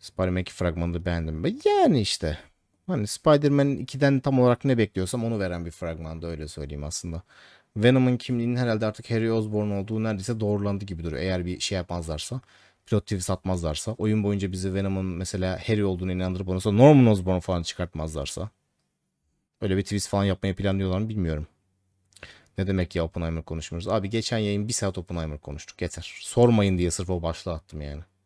Spider-Man 2 fragmanını beğendim. Yani işte. Hani Spider-Man 2'den tam olarak ne bekliyorsam onu veren bir fragmandı öyle söyleyeyim aslında. Venom'un kimliğinin herhalde artık Harry Osborn olduğu neredeyse doğrulandı gibi duruyor. Eğer bir şey yapmazlarsa, pilot twist atmazlarsa, oyun boyunca bizi Venom'un mesela Harry olduğunu inandırıp ondan sonra Norman Osborn falan çıkartmazlarsa. Öyle bir twist falan yapmayı planlıyorlar mı bilmiyorum. Ne demek ya Oppenheimer konuşmuyoruz. Abi geçen yayın bir saat Oppenheimer konuştuk yeter. Sormayın diye sırf o başlığı attım yani.